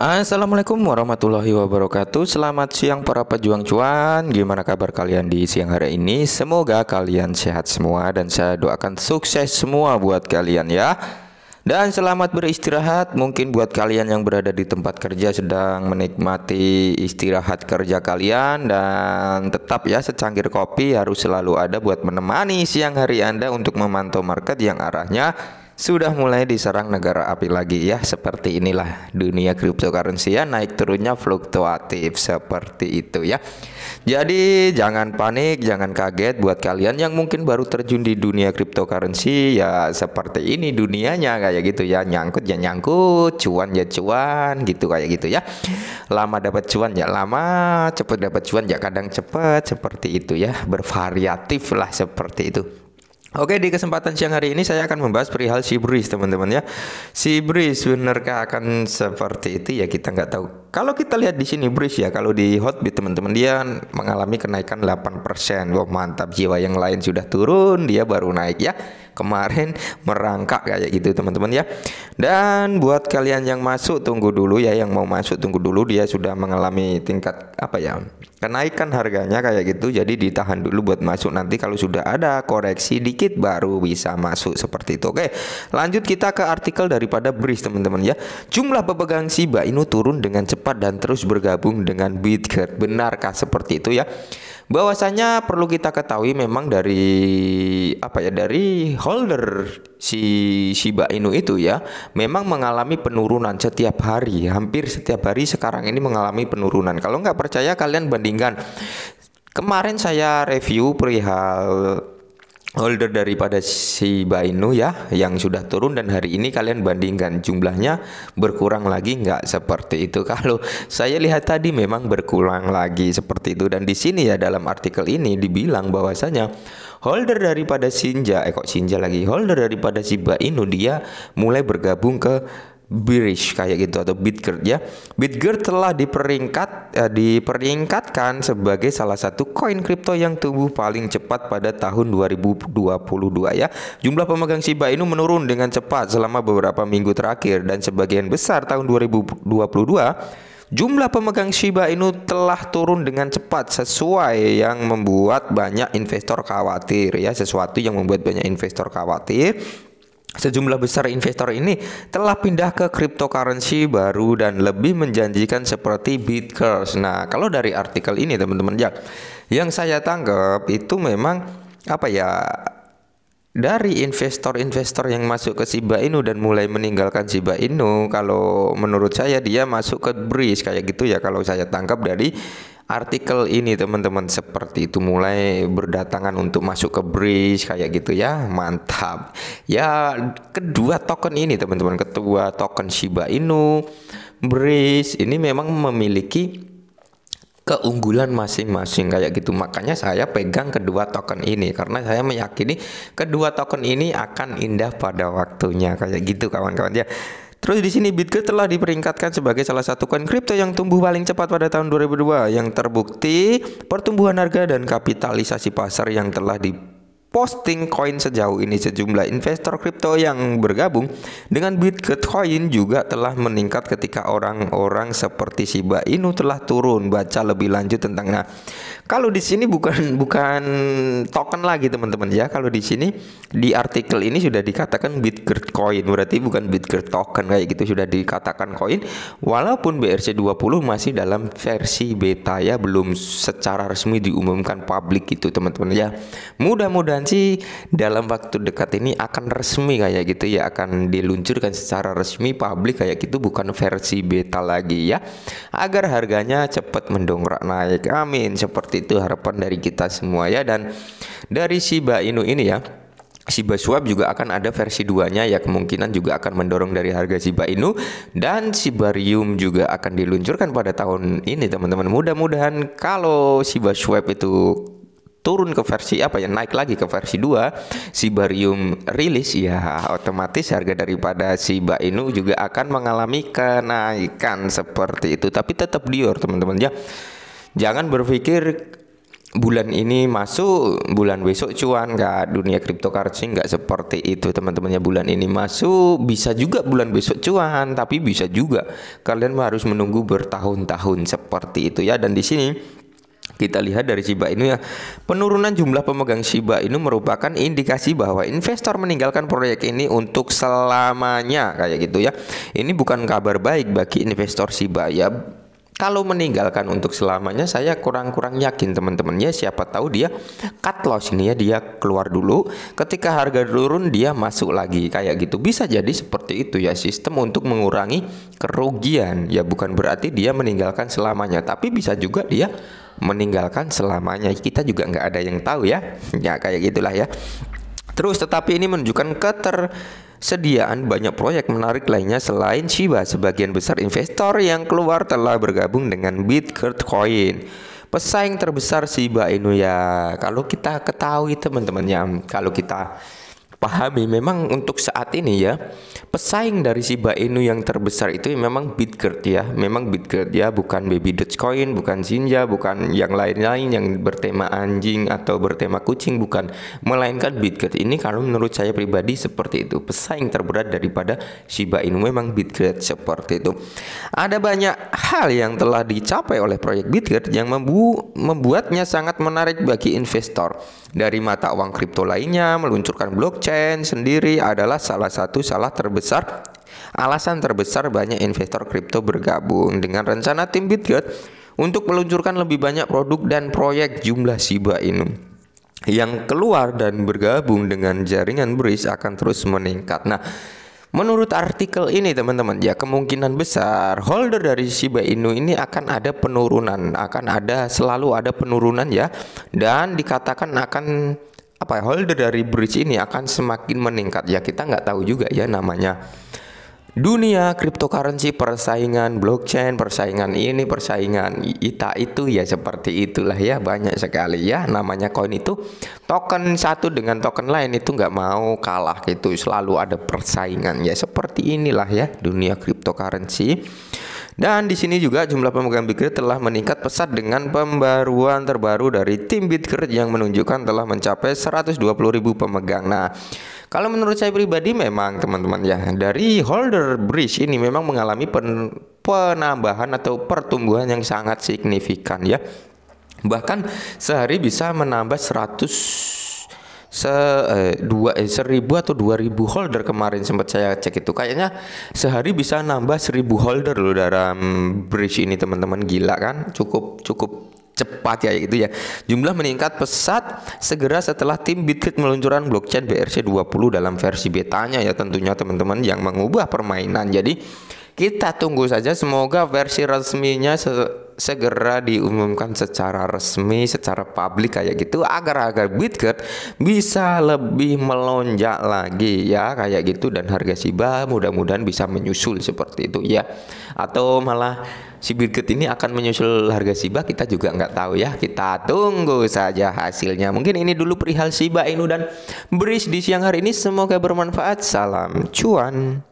Assalamualaikum warahmatullahi wabarakatuh Selamat siang para pejuang cuan Gimana kabar kalian di siang hari ini Semoga kalian sehat semua Dan saya doakan sukses semua buat kalian ya Dan selamat beristirahat Mungkin buat kalian yang berada di tempat kerja Sedang menikmati istirahat kerja kalian Dan tetap ya secangkir kopi harus selalu ada Buat menemani siang hari Anda Untuk memantau market yang arahnya sudah mulai diserang negara api lagi ya seperti inilah dunia cryptocurrency ya naik turunnya fluktuatif seperti itu ya jadi jangan panik jangan kaget buat kalian yang mungkin baru terjun di dunia cryptocurrency ya seperti ini dunianya kayak gitu ya nyangkut ya nyangkut cuan ya cuan gitu kayak gitu ya lama dapat cuan ya lama cepet dapat cuan ya kadang cepet seperti itu ya bervariatif lah seperti itu Oke di kesempatan siang hari ini saya akan membahas perihal si breeze teman-teman ya. Si breeze benarkah akan seperti itu ya kita nggak tahu. Kalau kita lihat di sini breeze ya kalau di Hotbit teman-teman dia mengalami kenaikan 8%. Wah mantap jiwa yang lain sudah turun dia baru naik ya kemarin merangkak kayak gitu teman-teman ya. Dan buat kalian yang masuk tunggu dulu ya yang mau masuk tunggu dulu dia sudah mengalami tingkat apa ya? kenaikan harganya kayak gitu jadi ditahan dulu buat masuk nanti kalau sudah ada koreksi dikit baru bisa masuk seperti itu oke lanjut kita ke artikel daripada Breeze teman-teman ya jumlah pepegang Shiba Inu turun dengan cepat dan terus bergabung dengan Bitget benarkah seperti itu ya bahwasanya perlu kita ketahui memang dari apa ya dari holder si Shiba Inu itu ya memang mengalami penurunan setiap hari hampir setiap hari sekarang ini mengalami penurunan kalau nggak percaya kalian bandingkan kemarin saya review perihal holder daripada si Inu ya yang sudah turun dan hari ini kalian bandingkan jumlahnya berkurang lagi nggak seperti itu kalau saya lihat tadi memang berkurang lagi seperti itu dan di sini ya dalam artikel ini dibilang bahwasanya holder daripada Sinja, eh kok Shinja lagi holder daripada si Inu dia mulai bergabung ke birish kayak gitu atau Bitgert ya. Bitgert telah diperingkat eh, diperingkatkan sebagai salah satu koin kripto yang tumbuh paling cepat pada tahun 2022 ya. Jumlah pemegang Shiba Inu menurun dengan cepat selama beberapa minggu terakhir dan sebagian besar tahun 2022 Jumlah pemegang Shiba Inu telah turun dengan cepat sesuai yang membuat banyak investor khawatir ya, sesuatu yang membuat banyak investor khawatir Sejumlah besar investor ini telah pindah ke cryptocurrency baru dan lebih menjanjikan seperti Bitcoin. Nah, kalau dari artikel ini teman-teman ya, yang saya tangkap itu memang apa ya dari investor-investor yang masuk ke Shiba Inu dan mulai meninggalkan Shiba Inu kalau menurut saya dia masuk ke Breeze kayak gitu ya kalau saya tangkap dari artikel ini teman-teman seperti itu mulai berdatangan untuk masuk ke bridge kayak gitu ya mantap ya kedua token ini teman-teman ketua token Shiba Inu bridge ini memang memiliki keunggulan masing-masing kayak gitu makanya saya pegang kedua token ini karena saya meyakini kedua token ini akan indah pada waktunya kayak gitu kawan-kawan ya Terus di sini Bitget telah diperingkatkan sebagai salah satu koin kripto yang tumbuh paling cepat pada tahun 2002 yang terbukti pertumbuhan harga dan kapitalisasi pasar yang telah di posting koin sejauh ini sejumlah investor kripto yang bergabung dengan Bitcoin juga telah meningkat ketika orang-orang seperti Shiba Inu telah turun. Baca lebih lanjut tentang nah. Kalau di sini bukan bukan token lagi teman-teman ya. Kalau di sini di artikel ini sudah dikatakan Bitcoin berarti bukan Bitcoin token kayak gitu sudah dikatakan koin walaupun BRC20 masih dalam versi beta ya belum secara resmi diumumkan publik itu teman-teman ya. Mudah-mudahan mudah-mudahan sih dalam waktu dekat ini akan resmi kayak gitu ya akan diluncurkan secara resmi publik kayak gitu bukan versi beta lagi ya agar harganya cepat mendongkrak naik amin seperti itu harapan dari kita semua ya dan dari Shiba Inu ini ya Shiba Swap juga akan ada versi duanya ya kemungkinan juga akan mendorong dari harga Shiba Inu dan Rium juga akan diluncurkan pada tahun ini teman-teman. Mudah-mudahan kalau Shiba Swap itu turun ke versi apa ya naik lagi ke versi 2 si barium rilis ya otomatis harga daripada si Inu juga akan mengalami kenaikan seperti itu tapi tetap Dior teman-teman ya jangan berpikir bulan ini masuk bulan besok cuan enggak dunia cryptocurrency enggak seperti itu teman-temannya bulan ini masuk bisa juga bulan besok cuan tapi bisa juga kalian harus menunggu bertahun-tahun seperti itu ya dan di sini kita lihat dari Shiba Inu ya, penurunan jumlah pemegang Shiba Inu merupakan indikasi bahwa investor meninggalkan proyek ini untuk selamanya kayak gitu ya. Ini bukan kabar baik bagi investor Shiba ya kalau meninggalkan untuk selamanya saya kurang-kurang yakin teman-teman ya siapa tahu dia cut loss ini ya dia keluar dulu ketika harga turun dia masuk lagi kayak gitu bisa jadi seperti itu ya sistem untuk mengurangi kerugian ya bukan berarti dia meninggalkan selamanya tapi bisa juga dia meninggalkan selamanya. Kita juga nggak ada yang tahu ya. Ya kayak gitulah ya. Terus tetapi ini menunjukkan keter sediaan banyak proyek menarik lainnya selain Shiba. Sebagian besar investor yang keluar telah bergabung dengan Bitcoin. Pesaing terbesar Shiba Inu ya. Kalau kita ketahui teman-teman ya, kalau kita pahami memang untuk saat ini ya pesaing dari Shiba Inu yang terbesar itu memang Bitgert ya memang Bitgert ya. ya bukan baby Dogecoin bukan Sinja bukan yang lain-lain yang bertema anjing atau bertema kucing bukan melainkan Bitgert ini kalau menurut saya pribadi seperti itu pesaing terberat daripada Shiba Inu memang Bitgert seperti itu ada banyak hal yang telah dicapai oleh proyek Bitgert yang membu membuatnya sangat menarik bagi investor dari mata uang kripto lainnya meluncurkan blockchain blockchain sendiri adalah salah satu salah terbesar alasan terbesar banyak investor kripto bergabung dengan rencana tim Bitget untuk meluncurkan lebih banyak produk dan proyek jumlah Shiba Inu yang keluar dan bergabung dengan jaringan BRIS akan terus meningkat. Nah, Menurut artikel ini teman-teman ya kemungkinan besar holder dari Shiba Inu ini akan ada penurunan akan ada selalu ada penurunan ya dan dikatakan akan apa ya, holder dari bridge ini akan semakin meningkat ya kita nggak tahu juga ya namanya dunia cryptocurrency persaingan blockchain persaingan ini persaingan ita itu ya seperti itulah ya banyak sekali ya namanya koin itu token satu dengan token lain itu nggak mau kalah gitu selalu ada persaingan ya seperti inilah ya dunia cryptocurrency dan di sini juga jumlah pemegang Bitcoin telah meningkat pesat dengan pembaruan terbaru dari tim Bitcoin yang menunjukkan telah mencapai 120.000 pemegang. Nah, kalau menurut saya pribadi memang teman-teman ya dari holder bridge ini memang mengalami pen penambahan atau pertumbuhan yang sangat signifikan ya. Bahkan sehari bisa menambah 100 se eh, dua eh, seribu atau dua ribu holder kemarin sempat saya cek itu kayaknya sehari bisa nambah seribu holder loh dalam bridge ini teman-teman gila kan cukup cukup cepat ya itu ya. Jumlah meningkat pesat segera setelah tim BitKit meluncurkan blockchain BRC 20 dalam versi betanya ya tentunya teman-teman yang mengubah permainan. Jadi kita tunggu saja semoga versi resminya segera diumumkan secara resmi, secara publik kayak gitu agar agar Bitget bisa lebih melonjak lagi ya kayak gitu dan harga Shiba mudah-mudahan bisa menyusul seperti itu ya. Atau malah si Bitget ini akan menyusul harga Shiba kita juga nggak tahu ya. Kita tunggu saja hasilnya. Mungkin ini dulu perihal Shiba Inu dan Bridge di siang hari ini semoga bermanfaat. Salam cuan.